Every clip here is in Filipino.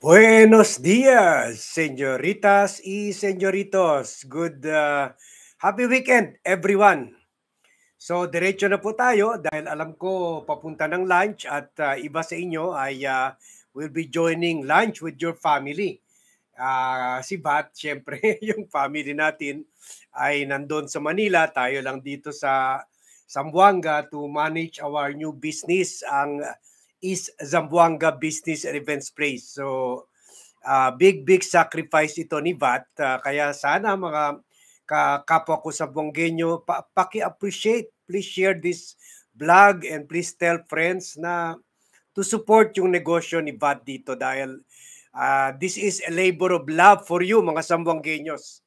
Buenos dias, señoritas y señoritos. Good uh, happy weekend everyone. So diretso na po tayo dahil alam ko papunta ng lunch at uh, iba sa inyo ay uh, will be joining lunch with your family. Uh, si Bat, syempre, yung family natin ay nandoon sa Manila, tayo lang dito sa Sambuanga to manage our new business ang uh, East Zamboanga Business and Events Place. So, uh, big, big sacrifice ito ni VAT. Uh, kaya sana mga ka kapwa ko sa Bonggenyo, pa paki-appreciate. Please share this vlog and please tell friends na to support yung negosyo ni VAT dito dahil uh, this is a labor of love for you mga Sambonggenyos.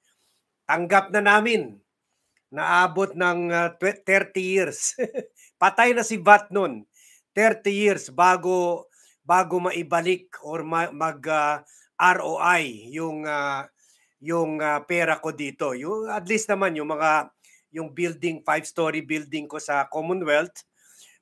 Tanggap na namin naabot ng uh, 30 years. Patay na si VAT noon. 30 years bago bago maibalik or mag uh, ah, ROI yung uh, yung uh, pera ko dito. Yung at least naman yung mga yung building five story building ko sa Commonwealth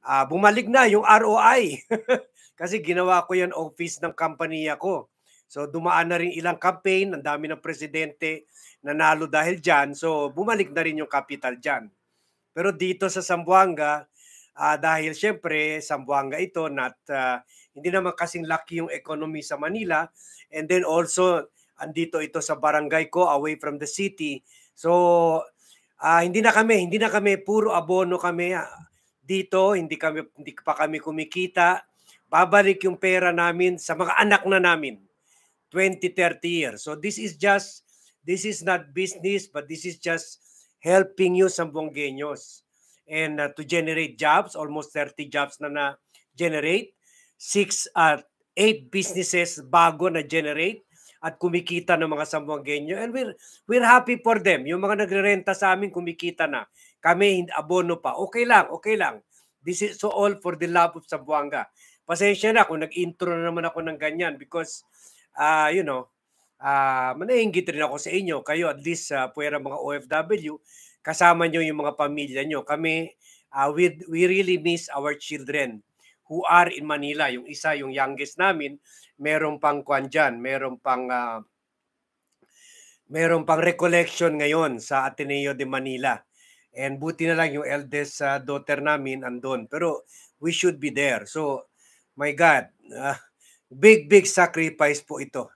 uh, bumalik na yung ROI. Kasi ginawa ko yan office ng kumpanya ko. So dumaan na rin ilang campaign, ang dami ng presidente nanalo dahil diyan. So bumalik na rin yung capital diyan. Pero dito sa Sambuanga, Uh, dahil siyempre, Sambuanga ito, not, uh, hindi naman kasing lucky yung economy sa Manila. And then also, andito ito sa barangay ko, away from the city. So, uh, hindi na kami, hindi na kami, puro abono kami dito, hindi, kami, hindi pa kami kumikita. Babalik yung pera namin sa mga anak na namin. 20, 30 years. So this is just, this is not business, but this is just helping you, Sambonggenyos and uh, to generate jobs, almost 30 jobs na na-generate, 6 at 8 businesses bago na-generate at kumikita ng mga sambuang genyo And we're, we're happy for them. Yung mga nagrerenta sa amin, kumikita na. Kami, hindi abono pa. Okay lang, okay lang. This is so all for the love of Sambuanga. Pasensya na kung nag-intro na naman ako ng ganyan because, uh, you know, uh, ah, manainggit rin ako sa inyo. Kayo, at least, uh, ah, puwera mga OFW kasama nyo yung mga pamilya nyo. Kami, uh, we, we really miss our children who are in Manila. Yung isa, yung youngest namin, meron pang kwan dyan, meron pang uh, meron pang recollection ngayon sa Ateneo de Manila. And buti na lang yung eldest uh, daughter namin andon. Pero we should be there. So, my God, uh, big, big sacrifice po ito.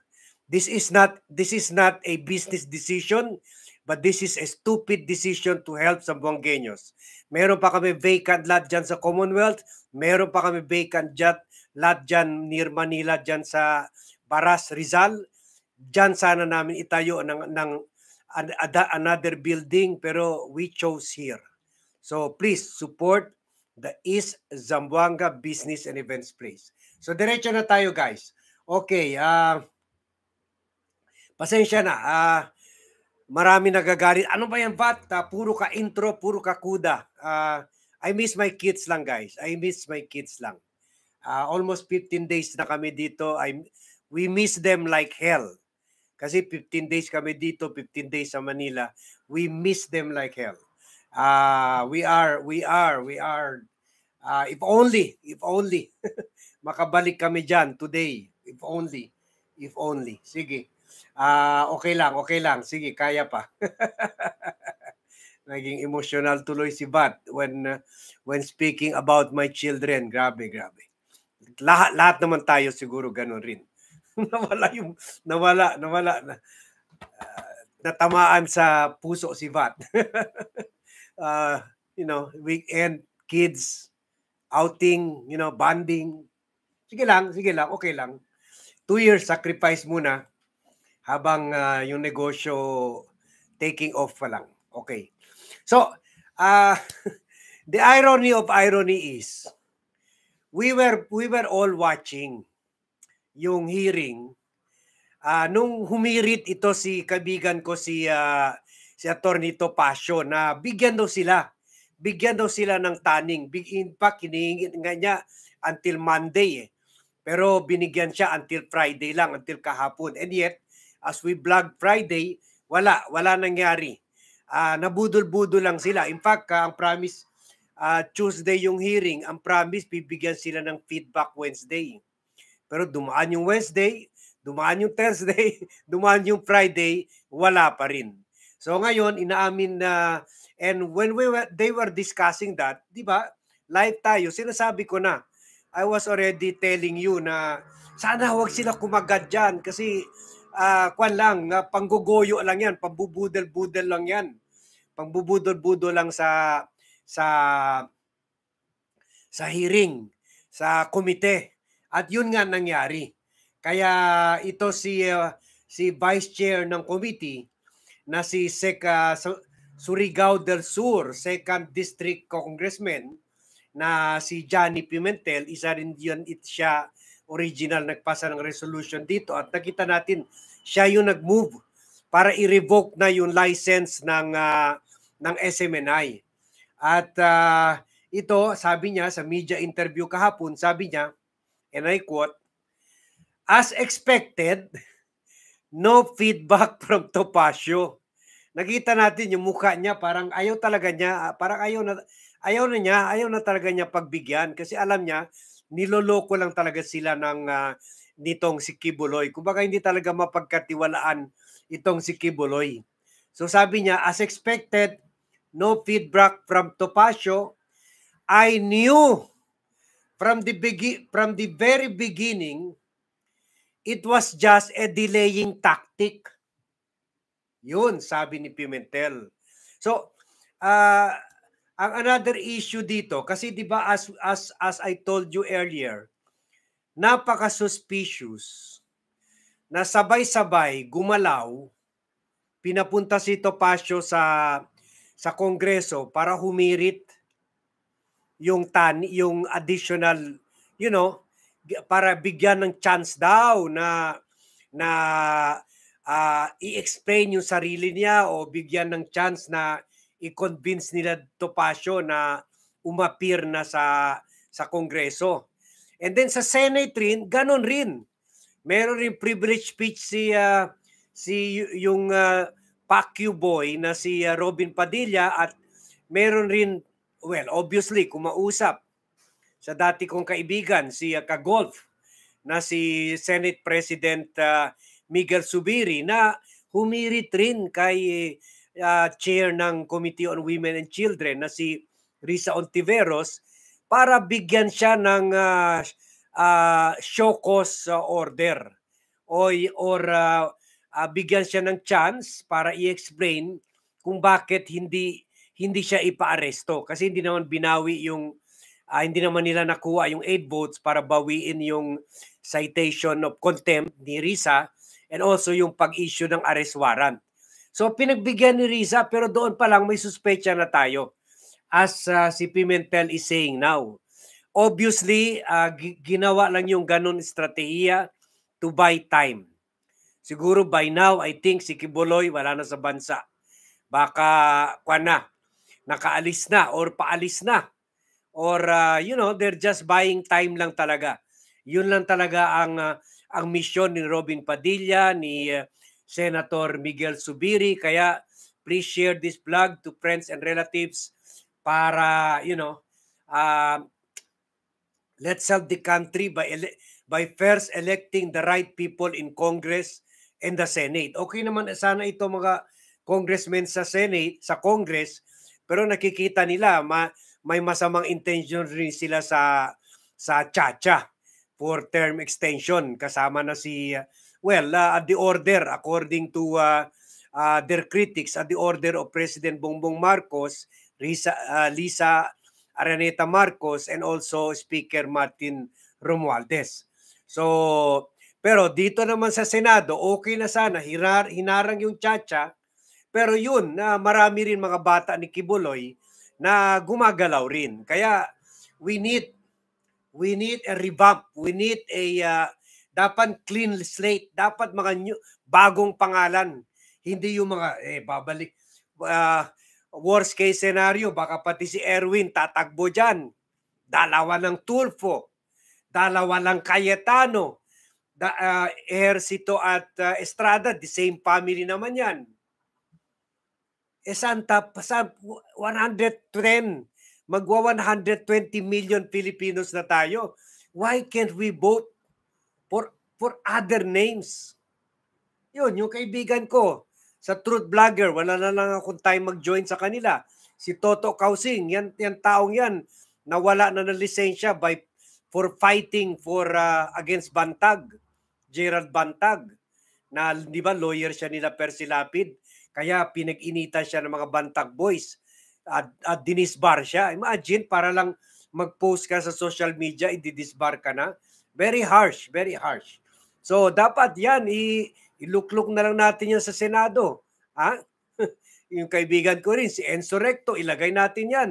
This is not this is not a business decision. But this is a stupid decision to help Sambuangueños. Meron pa kami vacant lot dyan sa Commonwealth. Meron pa kami vacant jet, lot dyan near Manila, dyan sa Baras, Rizal. Dyan sana namin itayo ng, ng another building pero we chose here. So please support the East Zamboanga Business and Events Place. So diretso na tayo guys. Okay, uh, pasensya na. Uh, marami nagagalit. Ano ba yan, Pat? Uh, ah, puro ka intro, puro ka kuda. Uh, I miss my kids lang, guys. I miss my kids lang. Uh, almost 15 days na kami dito. I, we miss them like hell. Kasi 15 days kami dito, 15 days sa Manila. We miss them like hell. Uh, we are, we are, we are. Uh, if only, if only, makabalik kami dyan today. If only, if only. Sige. Ah, uh, okay lang, okay lang. Sige, kaya pa. Naging emotional tuloy si Bat when uh, when speaking about my children. Grabe, grabe. Lahat lahat naman tayo siguro ganun rin. nawala yung nawala, nawala na uh, natamaan sa puso si Bat. uh, you know, weekend kids outing, you know, bonding. Sige lang, sige lang, okay lang. Two years sacrifice muna habang uh, yung negosyo taking off pa lang. Okay. So, uh, the irony of irony is we were we were all watching yung hearing uh, nung humirit ito si kabigan ko si uh, si Attorney Topacio na bigyan daw sila bigyan daw sila ng tanning big impact hinihingi nga niya until Monday eh. pero binigyan siya until Friday lang until kahapon and yet as we vlog Friday, wala, wala nangyari. Uh, nabudol-budol lang sila. In fact, uh, ang promise, uh, Tuesday yung hearing, ang promise, bibigyan sila ng feedback Wednesday. Pero dumaan yung Wednesday, dumaan yung Thursday, dumaan yung Friday, wala pa rin. So ngayon, inaamin na, and when we were, they were discussing that, di ba, live tayo, sinasabi ko na, I was already telling you na sana wag sila kumagat dyan kasi uh, kwan lang, uh, panggugoyo lang yan, pambubudel-budel lang yan. Pangbubudol-budol lang sa sa sa hearing, sa komite. At yun nga nangyari. Kaya ito si uh, si vice chair ng committee na si Sec uh, Surigao del Sur, second district congressman na si Johnny Pimentel, isa rin yun it siya original nagpasa ng resolution dito at nakita natin siya yung nag-move para i-revoke na yung license ng uh, ng SMNI. At uh, ito, sabi niya sa media interview kahapon, sabi niya, and I quote, As expected, no feedback from Topacio. Nakita natin yung mukha niya, parang ayaw talaga niya, ah, parang ayaw na, ayaw na niya, ayaw na talaga niya pagbigyan kasi alam niya niloloko lang talaga sila ng uh, nitong si Kibuloy. Kumbaga hindi talaga mapagkatiwalaan itong si Kibuloy. So sabi niya, as expected, no feedback from Topacio. I knew from the begi- from the very beginning it was just a delaying tactic. Yun, sabi ni Pimentel. So, uh, ang another issue dito, kasi 'di ba as as as I told you earlier, napaka-suspicious na sabay-sabay gumalaw pinapunta si Topacio sa sa Kongreso para humirit yung tan yung additional you know para bigyan ng chance daw na na uh, i-explain yung sarili niya o bigyan ng chance na i-convince nila Topacio na umapir na sa sa Kongreso. And then sa Senate rin, ganun rin. Meron rin privilege speech si uh, si yung uh, Pacquiao boy na si uh, Robin Padilla at meron rin well, obviously kumausap sa dati kong kaibigan si uh, Kagolf na si Senate President uh, Miguel Subiri na humirit rin kay uh, uh, chair ng Committee on Women and Children na si Risa Ontiveros para bigyan siya ng uh, uh, show cause uh, order or, or uh, uh, bigyan siya ng chance para i-explain kung bakit hindi hindi siya ipaaresto kasi hindi naman binawi yung uh, hindi naman nila nakuha yung 8 votes para bawiin yung citation of contempt ni Risa and also yung pag-issue ng arrest warrant. So pinagbigyan ni Riza pero doon pa lang may suspecha na tayo as uh, si Pimentel is saying now. Obviously, uh, ginawa lang yung ganun estratehiya to buy time. Siguro by now, I think si Kibuloy wala na sa bansa. Baka, kwan na, nakaalis na or paalis na. Or, uh, you know, they're just buying time lang talaga. Yun lang talaga ang, uh, ang mission ni Robin Padilla, ni uh, Senator Miguel Subiri. Kaya please share this vlog to friends and relatives para, you know, uh, let's help the country by by first electing the right people in Congress and the Senate. Okay naman sana ito mga congressmen sa Senate, sa Congress, pero nakikita nila ma, may masamang intention rin sila sa sa Chacha for term extension kasama na si uh, Well, uh, at the order, according to uh, uh, their critics, at the order of President Bongbong Marcos, Risa, uh, Lisa Araneta Marcos, and also Speaker Martin Romualdez. So, pero dito naman sa Senado, okay na sana, hinar hinarang yung chacha. Pero yun, na uh, marami rin mga bata ni Kibuloy na gumagalaw rin. Kaya we need we need a revamp, we need a uh, dapat clean slate. Dapat mga new, bagong pangalan. Hindi yung mga, eh, babalik. Uh, worst case scenario, baka pati si Erwin tatakbo dyan. Dalawa ng Tulfo. Dalawa ng Cayetano. Da, uh, ah, Ejercito at uh, Estrada, the same family naman yan. E Santa, 110. Magwa 120 million Filipinos na tayo. Why can't we vote for for other names. Yun, yung kaibigan ko sa Truth Blogger, wala na lang akong time mag-join sa kanila. Si Toto Kausing, yan, yan taong yan, nawala na ng lisensya by for fighting for uh, against Bantag, Gerald Bantag, na di ba lawyer siya nila Percy Lapid, kaya pinag-inita siya ng mga Bantag boys at, at dinisbar siya. Imagine, para lang mag-post ka sa social media, i-disbar ka na. Very harsh, very harsh. So dapat yan, i- iluklok na lang natin yan sa Senado. Ha? yung kaibigan ko rin, si Enzo Recto, ilagay natin yan.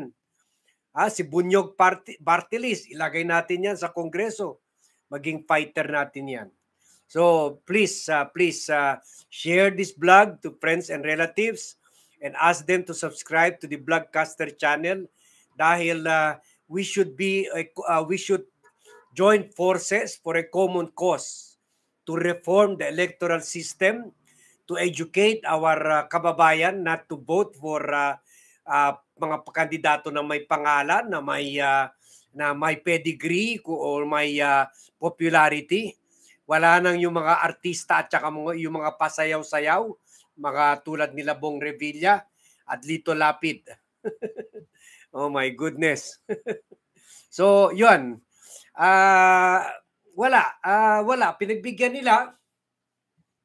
Ha? Si Bunyog Parti- Bartilis, ilagay natin yan sa Kongreso. Maging fighter natin yan. So please, uh, please uh, share this vlog to friends and relatives and ask them to subscribe to the Blogcaster channel dahil uh, we should be uh, we should join forces for a common cause to reform the electoral system, to educate our uh, kababayan not to vote for uh, uh, mga kandidato na may pangalan, na may uh, na may pedigree or may uh, popularity. Wala nang yung mga artista at saka mga, yung mga pasayaw-sayaw, mga tulad nila Bong Revilla at Lito Lapid. oh my goodness. so, yun. Uh, wala, uh, wala. Pinagbigyan nila.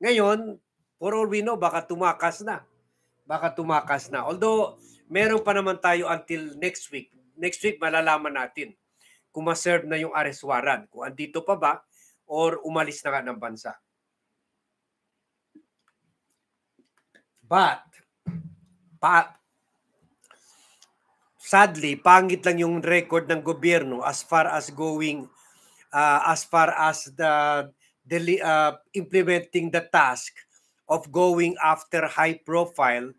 Ngayon, for all we know, baka tumakas na. Baka tumakas na. Although, meron pa naman tayo until next week. Next week, malalaman natin kung maserve na yung areswaran. Kung andito pa ba or umalis na nga ng bansa. But, pa, sadly, pangit lang yung record ng gobyerno as far as going, uh, as far as the, the uh, implementing the task of going after high profile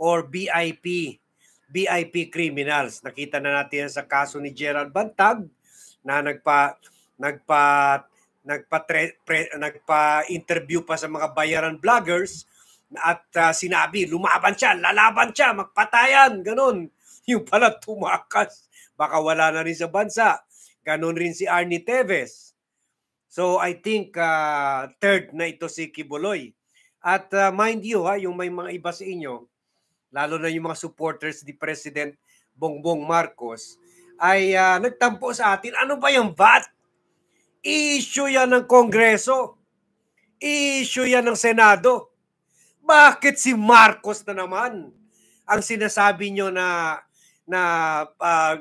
or BIP, BIP criminals. Nakita na natin yan sa kaso ni Gerald Bantag na nagpa nagpa nagpa pre, nagpa-interview pa sa mga bayaran vloggers at uh, sinabi lumaban siya, lalaban siya, magpatayan, ganun yung pala tumakas. Baka wala na rin sa bansa. Ganon rin si Arnie Teves. So I think uh, third na ito si Kibuloy. At uh, mind you ha, yung may mga iba sa inyo, lalo na yung mga supporters ni President Bongbong Marcos, ay uh, nagtampo sa atin, ano ba yung VAT? Issue yan ng Kongreso. Issue yan ng Senado. Bakit si Marcos na naman ang sinasabi nyo na na uh,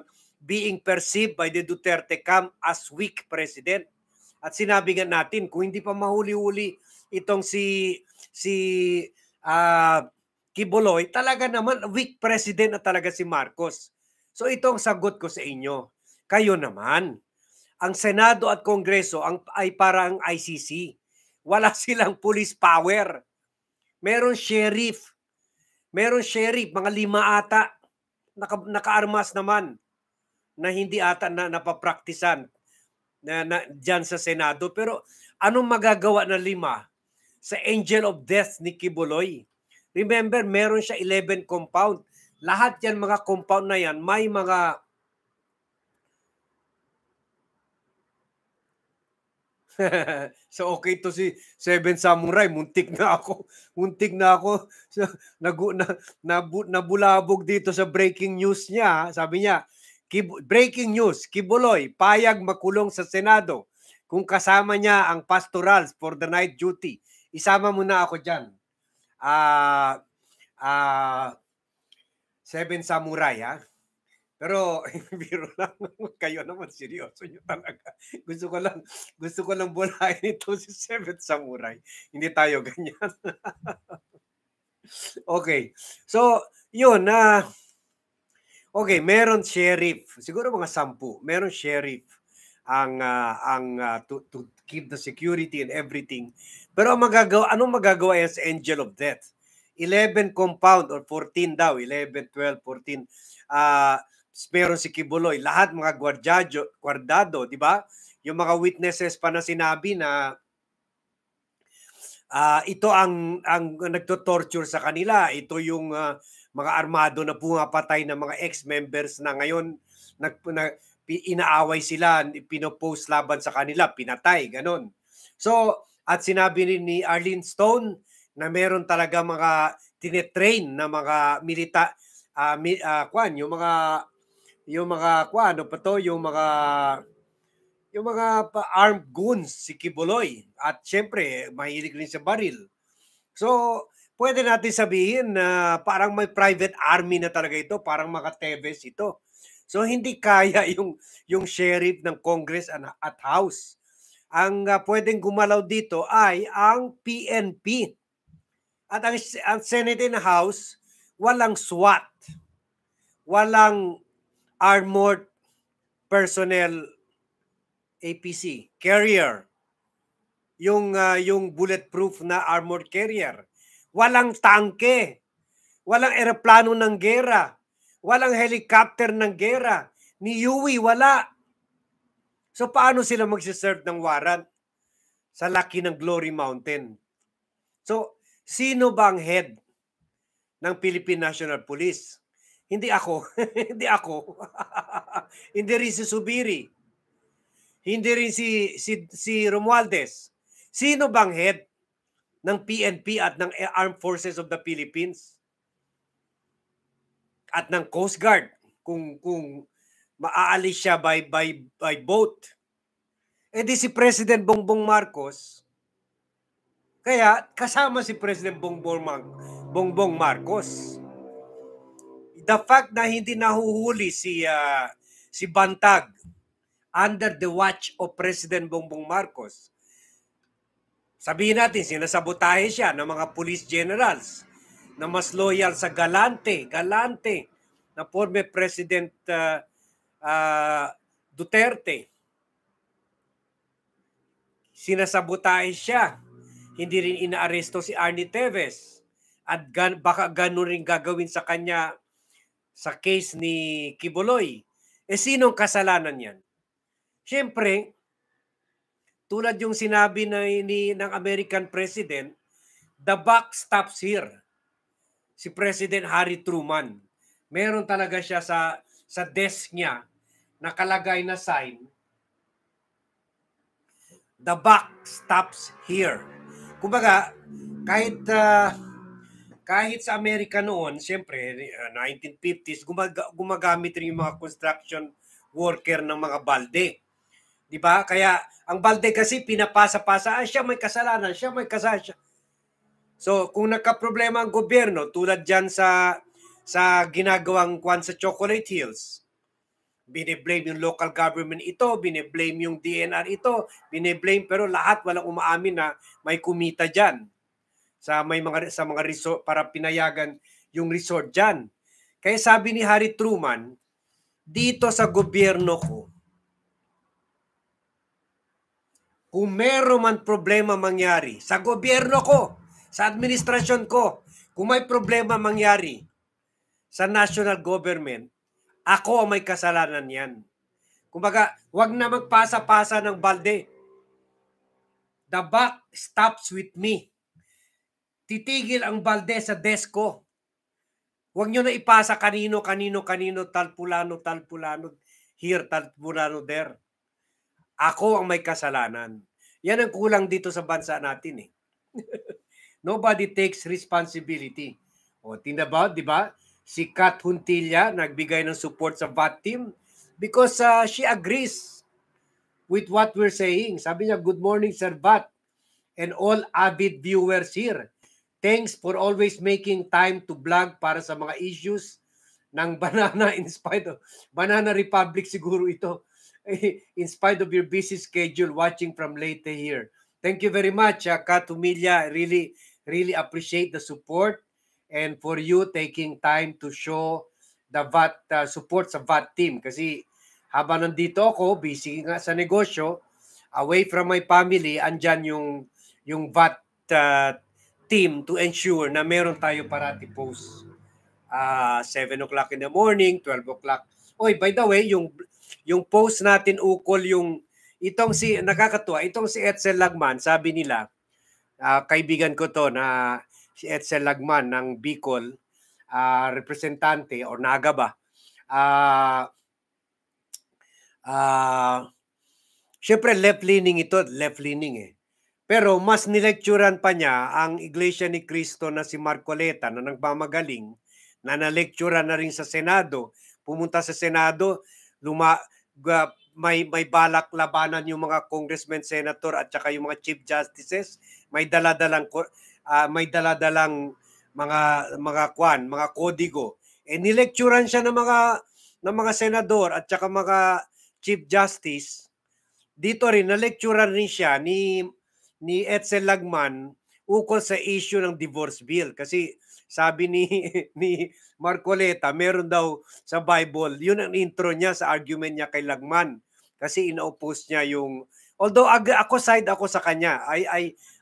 being perceived by the Duterte camp as weak president. At sinabi nga natin, kung hindi pa mahuli-huli itong si si uh, ah, Kiboloy, talaga naman weak president na talaga si Marcos. So ito ang sagot ko sa inyo. Kayo naman, ang Senado at Kongreso ang, ay parang ICC. Wala silang police power. Meron sheriff. Meron sheriff, mga lima ata naka, nakaarmas naman na hindi ata na napapraktisan na, na dyan sa Senado. Pero anong magagawa na lima sa Angel of Death ni Kibuloy? Remember, meron siya 11 compound. Lahat yan, mga compound na yan, may mga so okay to si Seven Samurai, muntik na ako. Muntik na ako. So, nagu, na, nabu, nabulabog dito sa breaking news niya. Sabi niya, Kib- breaking news, Kibuloy, payag makulong sa Senado kung kasama niya ang pastorals for the night duty. Isama mo na ako dyan. Ah, uh, ah, uh, Seven Samurai, ha? Pero biro lang kayo naman seryoso niyo talaga. Gusto ko lang gusto ko lang bulahin ito si Seventh Samurai. Hindi tayo ganyan. okay. So, yun na uh, Okay, meron sheriff. Siguro mga sampu. Meron sheriff ang uh, ang uh, to, to keep the security and everything. Pero ang magagawa, anong magagawa yan sa angel of death? 11 compound or 14 daw, 11, 12, 14. Uh, meron si Kibuloy, lahat mga guardado, guardado di ba? Yung mga witnesses pa na sinabi na uh, ito ang ang nagto-torture sa kanila, ito yung uh, mga armado na pumapatay ng mga ex-members na ngayon nag, na, inaaway sila, pinopost laban sa kanila, pinatay, ganun. So, at sinabi ni, ni Arlene Stone na meron talaga mga tinetrain na mga milita, uh, mi, uh, kwan, yung mga yung mga kwa, ano pa to, yung mga yung mga armed goons si Kibuloy at syempre mahilig rin sa baril. So, pwede natin sabihin na parang may private army na talaga ito, parang mga Teves ito. So hindi kaya yung yung sheriff ng Congress at House. Ang uh, pwedeng gumalaw dito ay ang PNP. At ang, ang Senate and House walang SWAT. Walang Armored Personnel APC carrier yung uh, yung bulletproof na armored carrier walang tanke walang eroplano ng gera walang helicopter ng gera ni Yui wala so paano sila magse-serve ng warrant sa laki ng Glory Mountain so sino bang head ng Philippine National Police hindi ako. hindi ako. hindi rin si Subiri. Hindi rin si, si, si Romualdez. Sino bang head ng PNP at ng Armed Forces of the Philippines? At ng Coast Guard kung kung maaalis siya by by by boat. Eh di si President Bongbong Marcos kaya kasama si President Bongbong Bongbong Marcos the fact na hindi nahuhuli si uh, si Bantag under the watch of President Bongbong Marcos. Sabihin natin, sinasabotahe siya ng mga police generals na mas loyal sa Galante, Galante, na former President uh, uh, Duterte. Sinasabotahe siya. Hindi rin inaaresto si Arnie Teves. At gan, baka ganun rin gagawin sa kanya sa case ni Kibuloy. Eh sinong kasalanan yan? Siyempre, tulad yung sinabi na, ni, ng American President, the buck stops here. Si President Harry Truman. Meron talaga siya sa, sa desk niya nakalagay na sign, the buck stops here. Kumbaga, kahit uh, kahit sa Amerika noon, siyempre, 1950s, ah, gumag- gumagamit rin yung mga construction worker ng mga balde. Di ba? Kaya ang balde kasi pinapasa-pasa, ah, siya may kasalanan, siya may kasalanan. Siya. So, kung nagka-problema ang gobyerno, tulad dyan sa sa ginagawang kwan sa Chocolate Hills, bine-blame yung local government ito, bine-blame yung DNR ito, bine-blame pero lahat walang umaamin na may kumita dyan sa may mga sa mga resort para pinayagan yung resort diyan. Kaya sabi ni Harry Truman, dito sa gobyerno ko, kung meron man problema mangyari sa gobyerno ko, sa administrasyon ko, kung may problema mangyari sa national government, ako ang may kasalanan yan. Kumbaga, wag na magpasa-pasa ng balde. The buck stops with me. Titigil ang balde sa desko. Huwag nyo na ipasa kanino, kanino, kanino, talpulano, talpulano, here, talpulano, there. Ako ang may kasalanan. Yan ang kulang dito sa bansa natin eh. Nobody takes responsibility. O, tinabaw, di ba? Si Kat Huntilla nagbigay ng support sa VAT team because uh, she agrees with what we're saying. Sabi niya, good morning Sir VAT and all avid viewers here. Thanks for always making time to vlog para sa mga issues ng Banana in spite of Banana Republic siguro ito in spite of your busy schedule watching from Leyte here. Thank you very much, uh, ah, Katumilia. I really, really appreciate the support and for you taking time to show the VAT uh, support sa VAT team. Kasi habang nandito ako, busy nga sa negosyo, away from my family, andyan yung, yung VAT uh, team to ensure na meron tayo parati post. Uh, ah, 7 o'clock in the morning, 12 o'clock. Oy, by the way, yung yung post natin ukol yung itong si nakakatuwa, itong si Etzel Lagman, sabi nila, uh, kaibigan ko to na si Etzel Lagman ng Bicol, uh, representante or naga ba? Uh, uh, Siyempre, left-leaning ito, left-leaning eh. Pero mas nilecturean pa niya ang Iglesia ni Cristo na si Marcoleta na nagmamagaling na nalecturean na rin sa Senado. Pumunta sa Senado, luma, may, may balak labanan yung mga congressmen, senator at saka yung mga chief justices. May daladalang uh, may daladalang mga mga kwan, mga kodigo. Eh nilecturean siya ng mga ng mga senador at saka mga chief justice. Dito rin nalecturean rin siya ni ni Etzel Lagman ukol sa issue ng divorce bill kasi sabi ni ni Marcoleta meron daw sa Bible yun ang intro niya sa argument niya kay Lagman kasi inoppose niya yung although ag- ako side ako sa kanya I I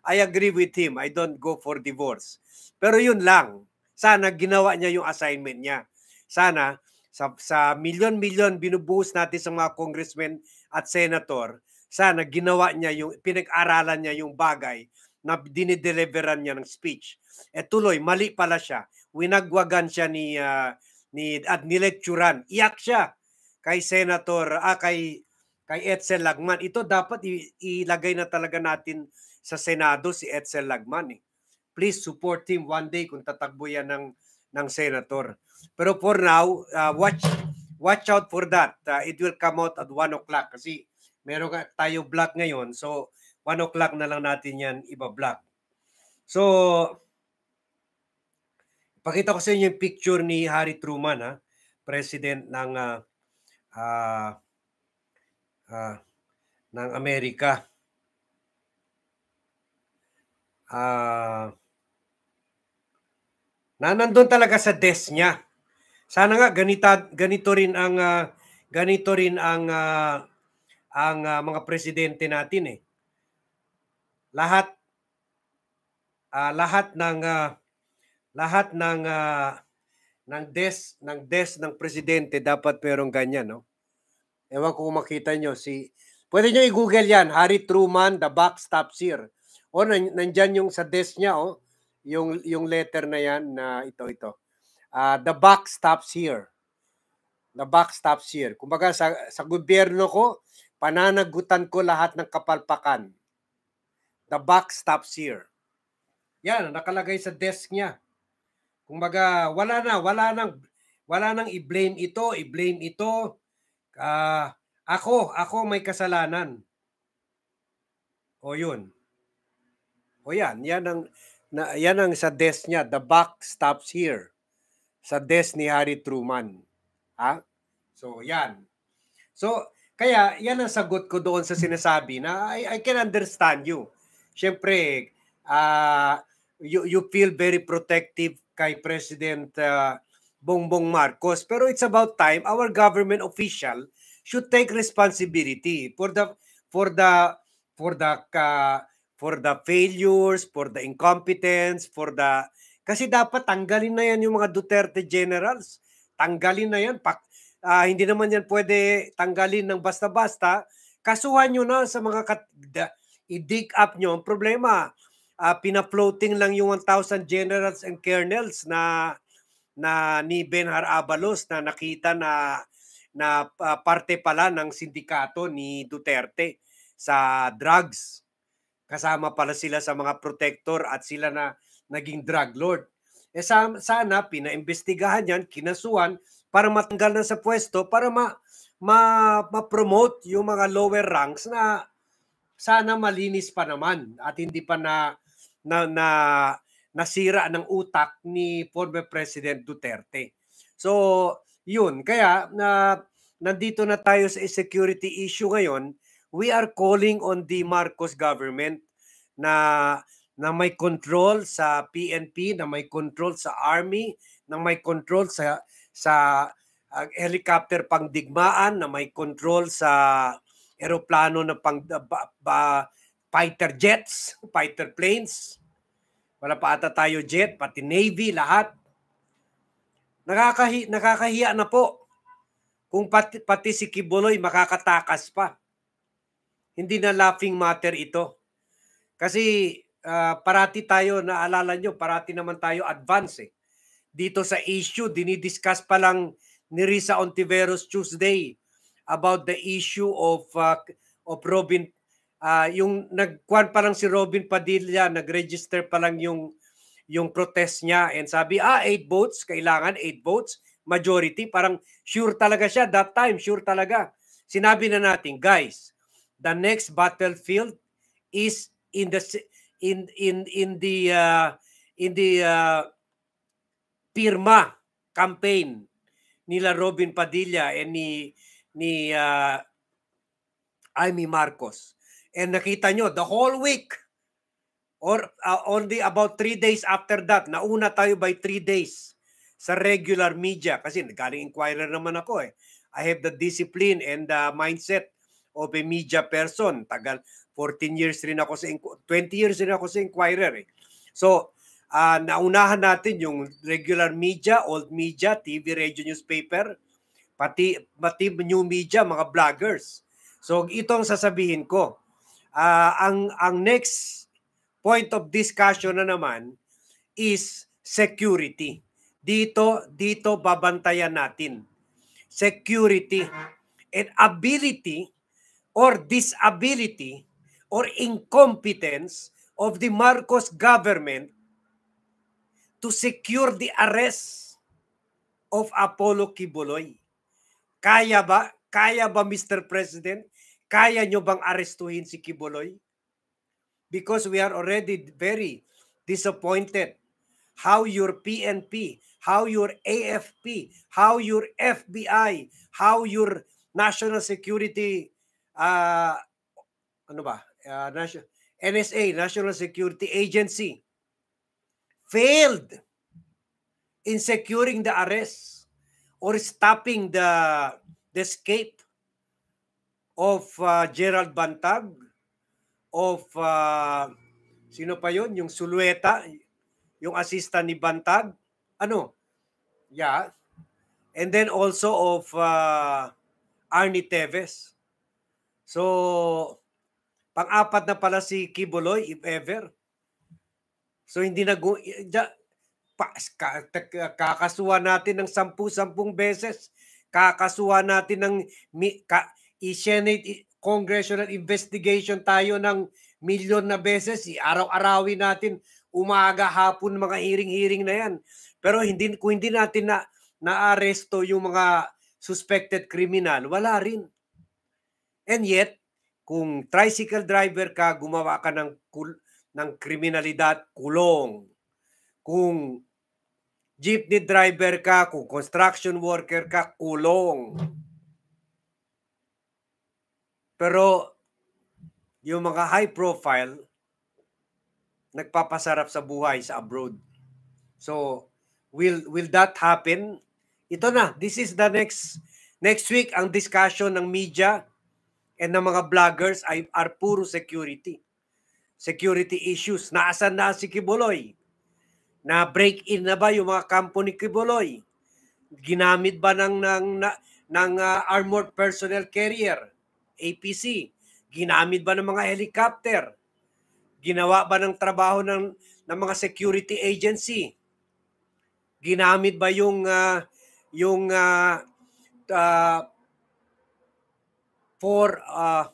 I agree with him I don't go for divorce pero yun lang sana ginawa niya yung assignment niya sana sa, sa milyon-milyon binubuhos natin sa mga congressmen at senator sana ginawa niya yung, pinag-aralan niya yung bagay na dinideliveran niya ng speech. E tuloy, mali pala siya. Winagwagan siya ni, uh, ni at nilecturan. Iyak siya kay Senator, ah, kay, kay Edsel Lagman. Ito dapat ilagay na talaga natin sa Senado si Edsel Lagman. Eh. Please support him one day kung tatakbo yan ng, ng Senator. Pero for now, uh, watch watch out for that. Uh, it will come out at 1 o'clock kasi meron ka, tayo block ngayon. So, 1 o'clock na lang natin yan iba-block. So, pakita ko sa inyo yung picture ni Harry Truman, ha? President ng uh, uh, uh, ng Amerika. Uh, na nandun talaga sa desk niya. Sana nga ganita, ganito rin ang uh, ganito rin ang uh, ang uh, mga presidente natin eh. Lahat uh, lahat ng uh, lahat ng uh, ng desk ng desk ng presidente dapat merong ganyan, no? Ewan ko kung makita nyo si Pwede nyo i-google yan, Harry Truman, The Box Stops Here. O, nandyan yung sa desk niya, oh, yung, yung letter na yan na ito, ito. Uh, the Box Stops Here. The Box Stops Here. Kumbaga, sa, sa gobyerno ko, Pananagutan ko lahat ng kapalpakan. The buck stops here. Yan, nakalagay sa desk niya. Kumbaga, wala na, wala nang wala nang i-blame ito, i-blame ito. Uh, ako, ako may kasalanan. O yun. O yan, yan ang na, yan ang sa desk niya, the buck stops here. Sa desk ni Harry Truman. Ha? Ah, so yan. So kaya yan ang sagot ko doon sa sinasabi na I, I can understand you. Siyempre, uh, you, you feel very protective kay President uh, Bongbong Marcos. Pero it's about time our government official should take responsibility for the for the for the uh, for the failures, for the incompetence, for the kasi dapat tanggalin na yan yung mga Duterte generals. Tanggalin na yan. Pak uh, hindi naman yan pwede tanggalin ng basta-basta. Kasuhan nyo na sa mga kat- i-dig up nyo ang problema. Uh, pina-floating lang yung 1,000 generals and colonels na na ni Benhar Abalos na nakita na na uh, parte pala ng sindikato ni Duterte sa drugs. Kasama pala sila sa mga protector at sila na naging drug lord. Eh sana pinaimbestigahan yan, kinasuhan, para matanggal na sa pwesto para ma, ma ma-promote yung mga lower ranks na sana malinis pa naman at hindi pa na na, na nasira ng utak ni former President Duterte. So, yun. Kaya, na, nandito na tayo sa security issue ngayon. We are calling on the Marcos government na na may control sa PNP, na may control sa Army, na may control sa sa uh, helicopter pangdigmaan na may control sa eroplano na pang uh, ba, ba, fighter jets, fighter planes. Wala pa ata tayo jet, pati navy, lahat. Nakakahi nakakahiya na po kung pati, pati si Kibuloy makakatakas pa. Hindi na laughing matter ito. Kasi uh, parati tayo, naalala nyo, parati naman tayo advance eh dito sa issue, dinidiscuss pa lang ni Risa Ontiveros Tuesday about the issue of uh, of Robin uh, yung nagkuan pa lang si Robin Padilla, nag-register pa lang yung yung protest niya and sabi ah 8 votes kailangan 8 votes majority parang sure talaga siya that time sure talaga sinabi na natin guys the next battlefield is in the in in in the uh, in the uh, pirma campaign nila Robin Padilla and ni ni uh, Amy Marcos. And nakita nyo, the whole week or uh, only about three days after that, nauna tayo by three days sa regular media kasi galing inquirer naman ako eh. I have the discipline and the mindset of a media person. Tagal, 14 years rin ako sa, 20 years rin ako sa inquirer eh. So, uh, naunahan natin yung regular media, old media, TV, radio, newspaper, pati, pati new media, mga vloggers. So ito ang sasabihin ko. Uh, ang, ang next point of discussion na naman is security. Dito, dito babantayan natin. Security and ability or disability or incompetence of the Marcos government to secure the arrest of Apollo Kiboloy. Kaya ba? Kaya ba, Mr. President? Kaya nyo bang arestuhin si Kiboloy? Because we are already very disappointed how your PNP, how your AFP, how your FBI, how your National Security uh, ano ba? Uh, NSA, National Security Agency failed in securing the arrest or stopping the, the escape of uh, Gerald Bantag, of uh, sino pa yon yung Sulueta, yung assistant ni Bantag. Ano? Yeah. And then also of uh, Arnie Teves. So, pang-apat na pala si Kibuloy if ever. So hindi na kakasuwa natin ng sampu-sampung beses. Kakasuwa natin ng ka, i-Senate Congressional Investigation tayo ng milyon na beses. Araw-arawin natin umaga, hapon, mga hearing-hearing na yan. Pero hindi, kung hindi natin na, naaresto yung mga suspected criminal, wala rin. And yet, kung tricycle driver ka, gumawa ka ng ng kriminalidad, kulong. Kung jeepney driver ka, kung construction worker ka, kulong. Pero yung mga high profile, nagpapasarap sa buhay sa abroad. So, will will that happen? Ito na, this is the next next week ang discussion ng media and ng mga vloggers ay are puro security security issues. Naasan na si Kibuloy? Na break-in na ba yung mga kampo ni Kibuloy? Ginamit ba ng ng ng, ng uh, ah, armored personnel carrier, APC? Ginamit ba ng mga helicopter? Ginawa ba ng trabaho ng ng mga security agency? Ginamit ba yung uh, yung uh, ah, uh, for uh,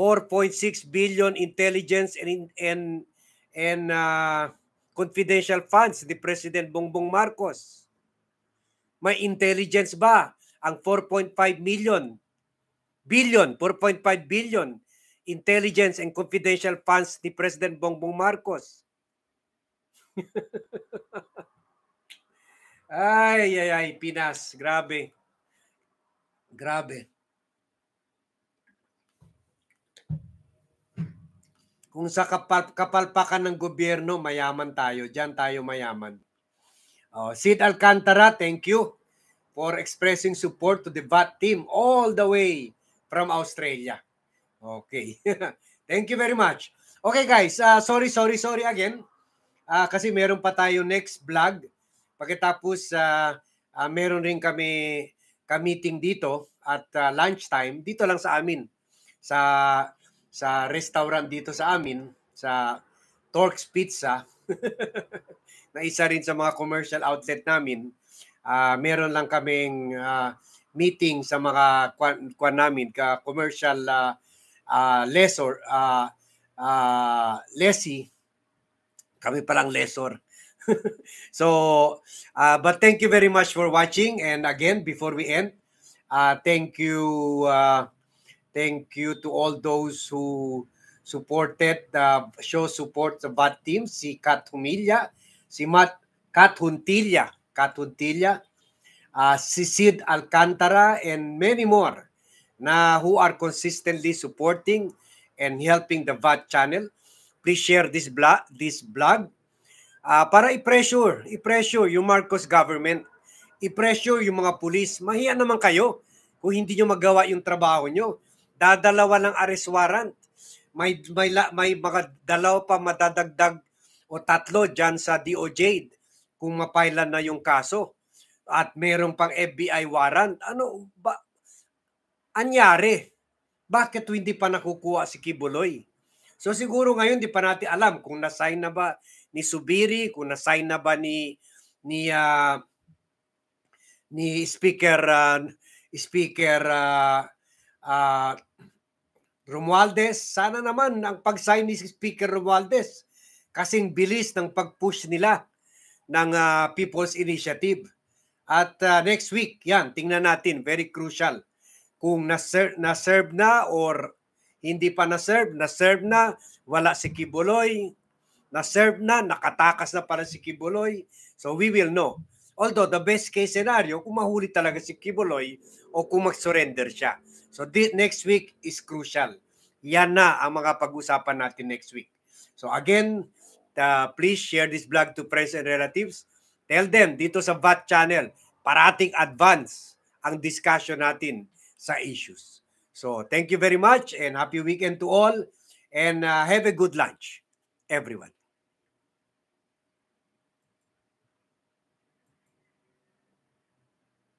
4.6 billion intelligence and and and uh, confidential funds ni President Bongbong Marcos. May intelligence ba ang 4.5 million billion 4.5 billion intelligence and confidential funds ni President Bongbong Marcos? ay ay ay Pinas, grabe. Grabe. Kung sa kapal, kapalpakan ng gobyerno, mayaman tayo. Diyan tayo mayaman. Oh, Sid Alcantara, thank you for expressing support to the VAT team all the way from Australia. Okay. thank you very much. Okay guys, uh, sorry, sorry, sorry again. Uh, kasi meron pa tayo next vlog. Pagkatapos, uh, uh, meron rin kami ka-meeting dito at uh, lunchtime dito lang sa amin sa sa restaurant dito sa amin, sa Torx Pizza, na isa rin sa mga commercial outlet namin, uh, meron lang kaming uh, meeting sa mga kwan, kwan namin, ka commercial uh, uh, lessor, uh, uh, lessee. Kami parang lessor. so, uh, but thank you very much for watching. And again, before we end, uh, thank you uh, Thank you to all those who supported the show support the bad team, si Kat Humilla, si Matt Kat Huntilla, Kat Huntilla, uh, si Sid Alcantara, and many more na who are consistently supporting and helping the VAT channel. Please share this blog, this blog uh, para i-pressure, i-pressure yung Marcos government, i-pressure yung mga pulis. Mahiya naman kayo kung hindi nyo magawa yung trabaho nyo dadalawa ng arrest warrant. May, may, may mga dalaw pa madadagdag o tatlo dyan sa DOJ kung mapailan na yung kaso. At meron pang FBI warrant. Ano ba? Anyari? Bakit hindi pa nakukuha si Kibuloy? So siguro ngayon di pa natin alam kung na-sign na ba ni Subiri, kung na-sign na ba ni ni uh, ni Speaker uh, Speaker uh, Uh, Romualdez, sana naman ang pag-sign ni Speaker Romualdez kasing bilis ng pag-push nila ng uh, People's Initiative. At uh, next week, yan, tingnan natin, very crucial. Kung naser- na-serve na or hindi pa na-serve, na-serve na, wala si Kibuloy, na-serve na, nakatakas na para si Kibuloy. So we will know. Although the best case scenario, kung mahuli talaga si Kibuloy o kung mag-surrender siya. So di, next week is crucial. Yan na ang mga pag-usapan natin next week. So again, uh, please share this vlog to friends and relatives. Tell them dito sa VAT channel, parating advance ang discussion natin sa issues. So thank you very much and happy weekend to all and uh, have a good lunch everyone.